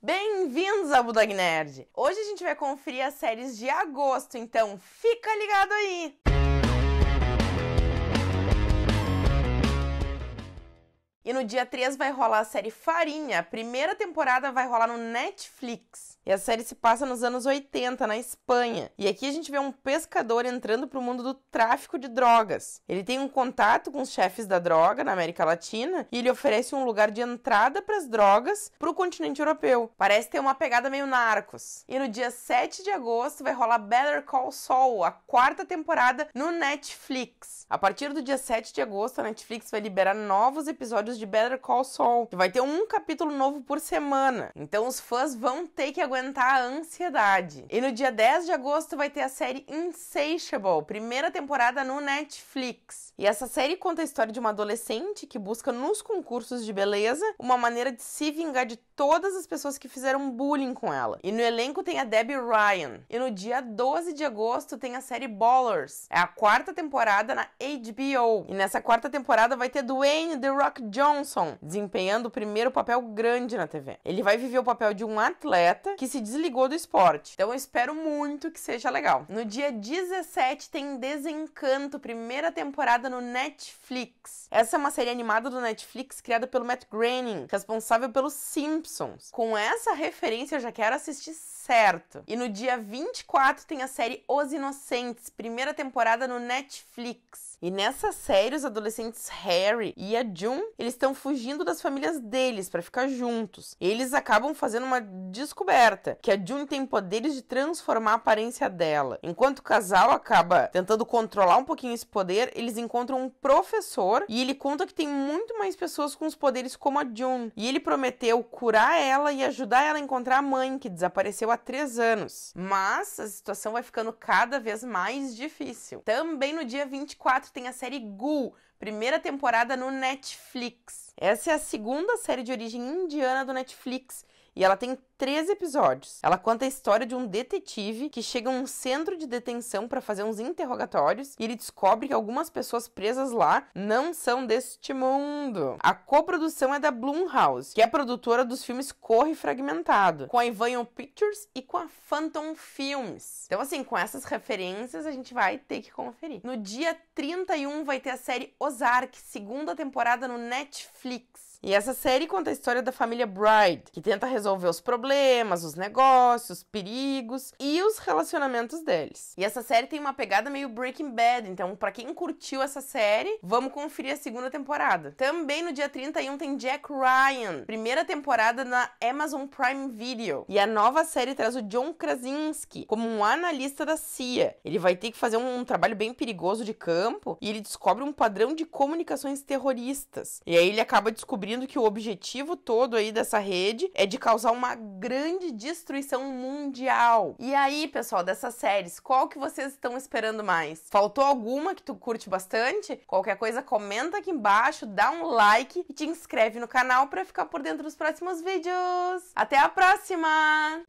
Bem-vindos ao Bulldog Nerd! Hoje a gente vai conferir as séries de agosto, então fica ligado aí! E no dia 3 vai rolar a série Farinha. A primeira temporada vai rolar no Netflix. E a série se passa nos anos 80, na Espanha. E aqui a gente vê um pescador entrando para o mundo do tráfico de drogas. Ele tem um contato com os chefes da droga na América Latina e ele oferece um lugar de entrada para as drogas para o continente europeu. Parece ter uma pegada meio narcos. E no dia 7 de agosto vai rolar Better Call Saul, a quarta temporada no Netflix. A partir do dia 7 de agosto, a Netflix vai liberar novos episódios de Better Call Saul, que vai ter um capítulo novo por semana. Então os fãs vão ter que aguentar a ansiedade. E no dia 10 de agosto vai ter a série Insatiable, primeira temporada no Netflix. E essa série conta a história de uma adolescente que busca nos concursos de beleza uma maneira de se vingar de todas as pessoas que fizeram bullying com ela. E no elenco tem a Debbie Ryan. E no dia 12 de agosto tem a série Ballers. É a quarta temporada na HBO. E nessa quarta temporada vai ter Dwayne The Rock Johnson Johnson, desempenhando o primeiro papel grande na TV. Ele vai viver o papel de um atleta que se desligou do esporte. Então eu espero muito que seja legal. No dia 17 tem Desencanto, primeira temporada no Netflix. Essa é uma série animada do Netflix criada pelo Matt Groening, responsável pelos Simpsons. Com essa referência eu já quero assistir certo. E no dia 24 tem a série Os Inocentes, primeira temporada no Netflix. E nessa série, os adolescentes Harry e a June, eles estão fugindo das famílias deles para ficar juntos. Eles acabam fazendo uma descoberta que a June tem poderes de transformar a aparência dela. Enquanto o casal acaba tentando controlar um pouquinho esse poder, eles encontram um professor e ele conta que tem muito mais pessoas com os poderes como a June. E ele prometeu curar ela e ajudar ela a encontrar a mãe, que desapareceu há três anos. Mas a situação vai ficando cada vez mais difícil. Também no dia 24 tem a série Ghoul, primeira temporada no Netflix. Essa é a segunda série de origem indiana do Netflix e ela tem três episódios. Ela conta a história de um detetive que chega a um centro de detenção para fazer uns interrogatórios e ele descobre que algumas pessoas presas lá não são deste mundo. A coprodução é da Blumhouse, que é produtora dos filmes Corre Fragmentado, com a Ivanhoe Pictures e com a Phantom Films. Então assim, com essas referências a gente vai ter que conferir. No dia 31 vai ter a série Ozark, segunda temporada no Netflix. E essa série conta a história da família Bride, que tenta resolver os problemas problemas, os negócios, perigos e os relacionamentos deles. E essa série tem uma pegada meio Breaking Bad, então para quem curtiu essa série, vamos conferir a segunda temporada. Também no dia 31 tem Jack Ryan, primeira temporada na Amazon Prime Video. E a nova série traz o John Krasinski como um analista da CIA. Ele vai ter que fazer um, um trabalho bem perigoso de campo e ele descobre um padrão de comunicações terroristas. E aí ele acaba descobrindo que o objetivo todo aí dessa rede é de causar uma grande destruição mundial. E aí, pessoal, dessas séries, qual que vocês estão esperando mais? Faltou alguma que tu curte bastante? Qualquer coisa, comenta aqui embaixo, dá um like e te inscreve no canal para ficar por dentro dos próximos vídeos. Até a próxima!